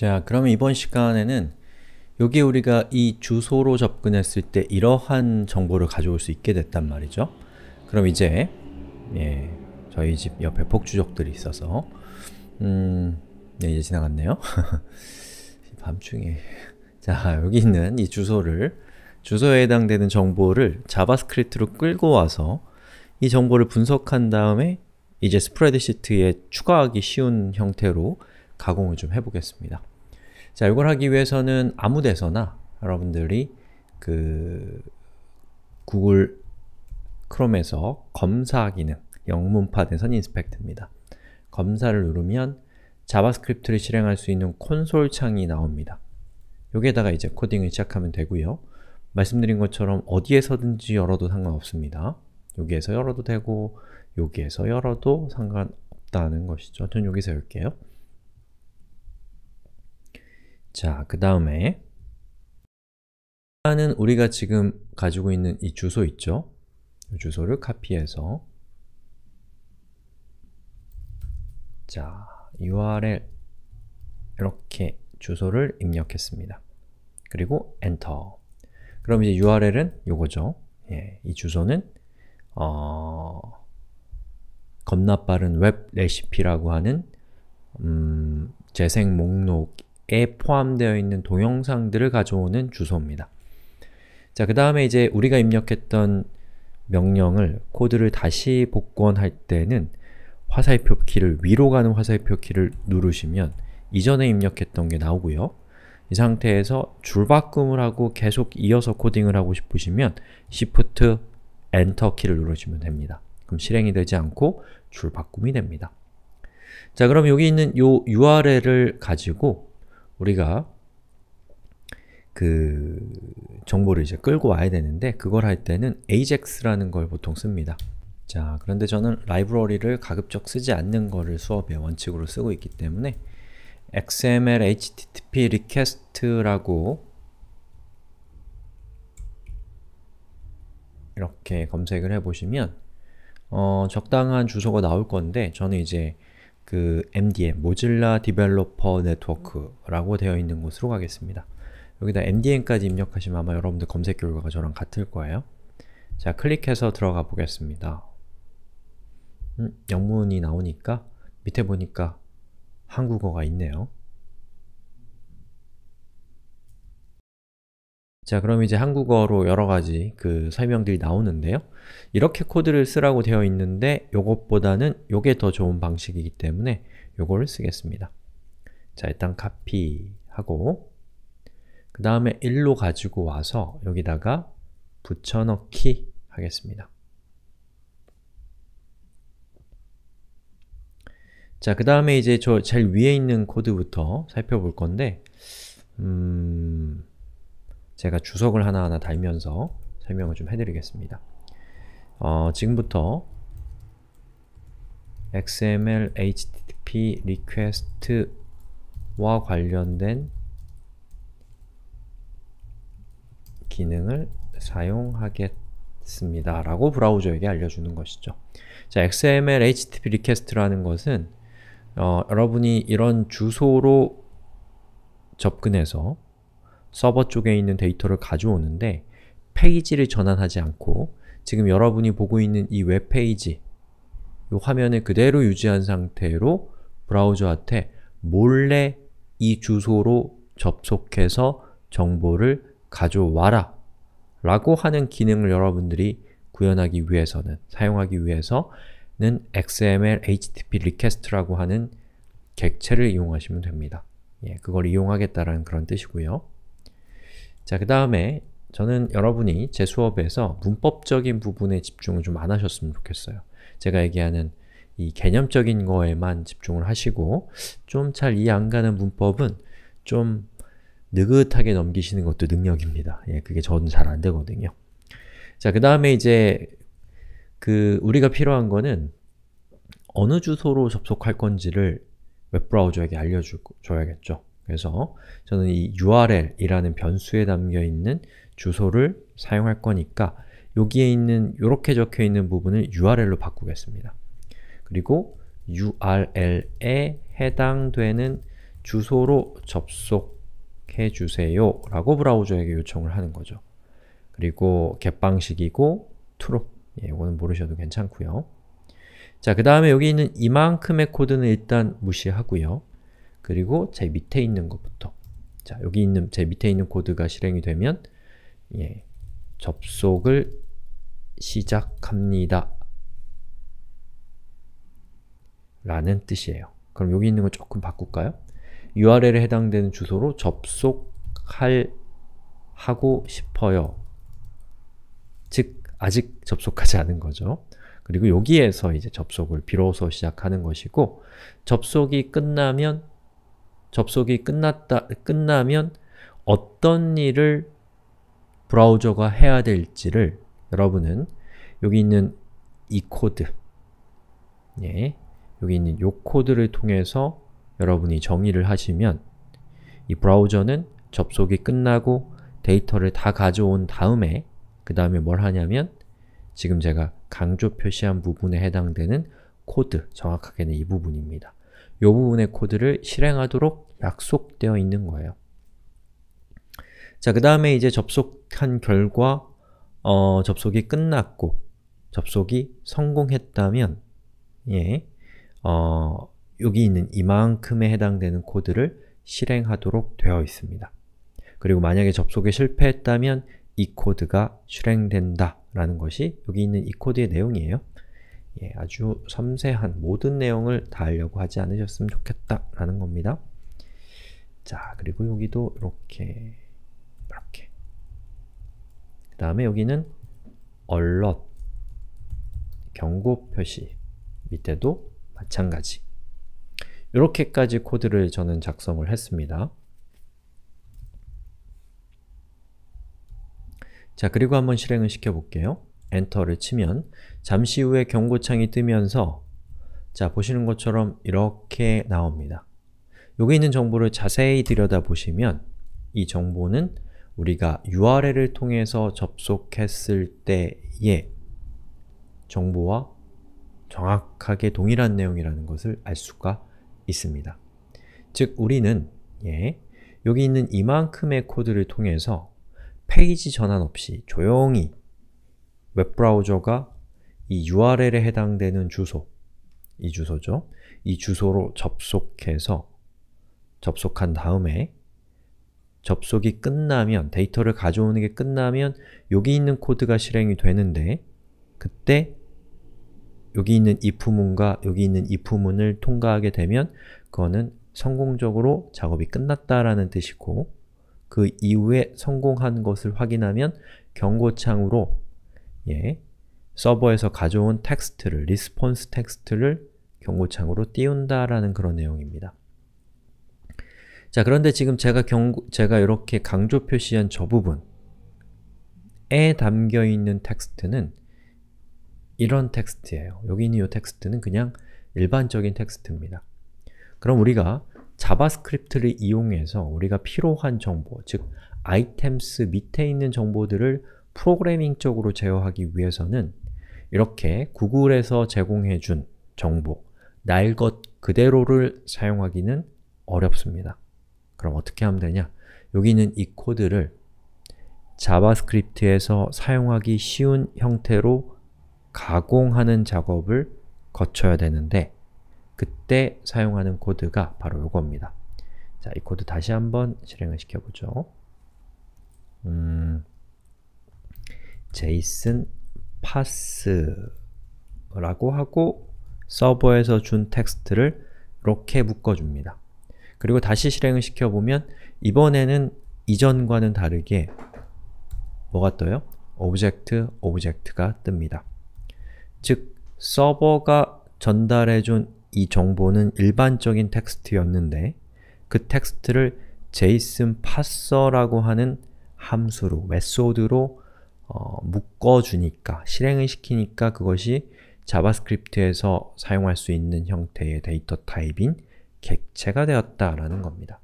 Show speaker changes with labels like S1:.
S1: 자, 그러면 이번 시간에는 여기 에 우리가 이 주소로 접근했을 때 이러한 정보를 가져올 수 있게 됐단 말이죠. 그럼 이제 예, 저희 집 옆에 폭주족들이 있어서 음, 네, 이제 지나갔네요. 밤중에 자, 여기 있는 이 주소를 주소에 해당되는 정보를 자바스크립트로 끌고 와서 이 정보를 분석한 다음에 이제 스프레드시트에 추가하기 쉬운 형태로 가공을 좀 해보겠습니다. 자, 이걸 하기 위해서는 아무 데서나 여러분들이 그 구글 크롬에서 검사 기능, 영문파된 선 인스펙트입니다. 검사를 누르면 자바스크립트를 실행할 수 있는 콘솔 창이 나옵니다. 여기에다가 이제 코딩을 시작하면 되고요. 말씀드린 것처럼 어디에서든지 열어도 상관없습니다. 여기에서 열어도 되고 여기에서 열어도 상관없다는 것이죠. 전 여기서 열게요. 자, 그 다음에 하는 우리가 지금 가지고 있는 이 주소 있죠? 이 주소를 카피해서 자, URL 이렇게 주소를 입력했습니다. 그리고 엔터 그럼 이제 URL은 요거죠. 예, 이 주소는 어... 겁나 빠른 웹 레시피라고 하는 음... 재생 목록 에 포함되어 있는 동영상들을 가져오는 주소입니다. 자, 그 다음에 이제 우리가 입력했던 명령을 코드를 다시 복권할 때는 화살표 키를 위로 가는 화살표 키를 누르시면 이전에 입력했던 게 나오고요. 이 상태에서 줄바꿈을 하고 계속 이어서 코딩을 하고 싶으시면 Shift 엔터 키를 누르시면 됩니다. 그럼 실행이 되지 않고 줄바꿈이 됩니다. 자 그럼 여기 있는 이 URL을 가지고 우리가 그 정보를 이제 끌고 와야 되는데 그걸 할 때는 AJAX라는 걸 보통 씁니다. 자, 그런데 저는 라이브러리를 가급적 쓰지 않는 거를 수업의 원칙으로 쓰고 있기 때문에 xml http request라고 이렇게 검색을 해보시면 어, 적당한 주소가 나올 건데 저는 이제 그 MDN, 모질라 디벨로퍼 네트워크라고 되어 있는 곳으로 가겠습니다. 여기다 MDN까지 입력하시면 아마 여러분들 검색 결과가 저랑 같을 거예요. 자, 클릭해서 들어가 보겠습니다. 음, 영문이 나오니까 밑에 보니까 한국어가 있네요. 자 그럼 이제 한국어로 여러가지 그 설명들이 나오는데요 이렇게 코드를 쓰라고 되어 있는데 요것보다는 요게 더 좋은 방식이기 때문에 요거를 쓰겠습니다 자 일단 카피하고 그 다음에 일로 가지고 와서 여기다가 붙여넣기 하겠습니다 자, 그 다음에 이제 저 제일 위에 있는 코드부터 살펴볼 건데 음... 제가 주석을 하나하나 달면서 설명을 좀 해드리겠습니다. 어, 지금부터 XML HTTP 리퀘스트와 관련된 기능을 사용하겠습니다. 라고 브라우저에게 알려주는 것이죠. 자, XML HTTP 리퀘스트라는 것은 어, 여러분이 이런 주소로 접근해서 서버 쪽에 있는 데이터를 가져오는데 페이지를 전환하지 않고 지금 여러분이 보고 있는 이 웹페이지 이 화면을 그대로 유지한 상태로 브라우저한테 몰래 이 주소로 접속해서 정보를 가져와라 라고 하는 기능을 여러분들이 구현하기 위해서는, 사용하기 위해서는 XML HTTP r e q u e s t 라고 하는 객체를 이용하시면 됩니다. 예, 그걸 이용하겠다라는 그런 뜻이고요. 자, 그 다음에 저는 여러분이 제 수업에서 문법적인 부분에 집중을 좀 안 하셨으면 좋겠어요. 제가 얘기하는 이 개념적인 거에만 집중을 하시고 좀 잘 이해 안 가는 문법은 좀 느긋하게 넘기시는 것도 능력입니다. 예, 그게 저는 잘 안 되거든요. 자, 그 다음에 이제 그 우리가 필요한 거는 어느 주소로 접속할 건지를 웹브라우저에게 알려줘야겠죠. 그래서 저는 이 url이라는 변수에 담겨있는 주소를 사용할 거니까 여기에 있는 이렇게 적혀있는 부분을 url로 바꾸겠습니다. 그리고 url에 해당되는 주소로 접속해 주세요 라고 브라우저에게 요청을 하는 거죠. 그리고 get 방식이고 true 예, 이거는 모르셔도 괜찮고요. 자, 그 다음에 여기 있는 이만큼의 코드는 일단 무시하고요. 그리고 제 밑에 있는 것부터 자, 여기 있는 제 밑에 있는 코드가 실행이 되면 예, 접속을 시작합니다. 라는 뜻이에요. 그럼 여기 있는 걸 조금 바꿀까요? URL에 해당되는 주소로 접속할 하고 싶어요. 즉, 아직 접속하지 않은 거죠. 그리고 여기에서 이제 접속을 비로소 시작하는 것이고 접속이 끝나면 접속이 끝났다, 끝나면 어떤 일을 브라우저가 해야 될지를 여러분은 여기 있는 이 코드 예, 여기 있는 이 코드를 통해서 여러분이 정의를 하시면 이 브라우저는 접속이 끝나고 데이터를 다 가져온 다음에 그 다음에 뭘 하냐면 지금 제가 강조 표시한 부분에 해당되는 코드, 정확하게는 이 부분입니다. 이 부분의 코드를 실행하도록 약속되어 있는 거예요. 자, 그 다음에 이제 접속한 결과 어, 접속이 끝났고 접속이 성공했다면 예, 어, 여기 있는 이만큼에 해당되는 코드를 실행하도록 되어 있습니다. 그리고 만약에 접속에 실패했다면 이 코드가 실행된다 라는 것이 여기 있는 이 코드의 내용이에요. 예, 아주 섬세한 모든 내용을 다 알려고 하지 않으셨으면 좋겠다라는 겁니다. 자, 그리고 여기도 이렇게 이렇게 그 다음에 여기는 alert 경고 표시 밑에도 마찬가지 이렇게까지 코드를 저는 작성을 했습니다. 자, 그리고 한번 실행을 시켜볼게요. 엔터를 치면 잠시 후에 경고창이 뜨면서 자, 보시는 것처럼 이렇게 나옵니다. 여기 있는 정보를 자세히 들여다보시면 이 정보는 우리가 URL을 통해서 접속했을 때의 정보와 정확하게 동일한 내용이라는 것을 알 수가 있습니다. 즉, 우리는 예, 여기 있는 이만큼의 코드를 통해서 페이지 전환 없이 조용히 웹브라우저가 이 URL에 해당되는 주소, 이 주소죠. 이 주소로 접속해서 접속한 다음에 접속이 끝나면, 데이터를 가져오는 게 끝나면 여기 있는 코드가 실행이 되는데 그때 여기 있는 if문과 여기 있는 if문을 통과하게 되면 그거는 성공적으로 작업이 끝났다라는 뜻이고 그 이후에 성공한 것을 확인하면 경고창으로 예, 서버에서 가져온 텍스트를, 리스폰스 텍스트를 경고창으로 띄운다라는 그런 내용입니다. 자, 그런데 지금 제가 경고, 제가 이렇게 강조 표시한 저 부분에 담겨있는 텍스트는 이런 텍스트예요. 여기 있는 이 텍스트는 그냥 일반적인 텍스트입니다. 그럼 우리가 자바스크립트를 이용해서 우리가 필요한 정보, 즉 아이템스 밑에 있는 정보들을 프로그래밍 쪽으로 제어하기 위해서는 이렇게 구글에서 제공해준 정보, 날것 그대로를 사용하기는 어렵습니다. 그럼 어떻게 하면 되냐? 여기는 이 코드를 자바스크립트에서 사용하기 쉬운 형태로 가공하는 작업을 거쳐야 되는데 그때 사용하는 코드가 바로 이겁니다. 자, 이 코드 다시 한번 실행을 시켜보죠. 음, JSON pass라고 하고 서버에서 준 텍스트를 이렇게 묶어줍니다. 그리고 다시 실행을 시켜보면 이번에는 이전과는 다르게 뭐가 떠요? 오브젝트, 오브젝트가 뜹니다. 즉, 서버가 전달해준 이 정보는 일반적인 텍스트였는데 그 텍스트를 JSON parser라고 하는 함수로, 메소드로 어, 묶어주니까, 실행을 시키니까 그것이 자바스크립트에서 사용할 수 있는 형태의 데이터 타입인 객체가 되었다라는 겁니다.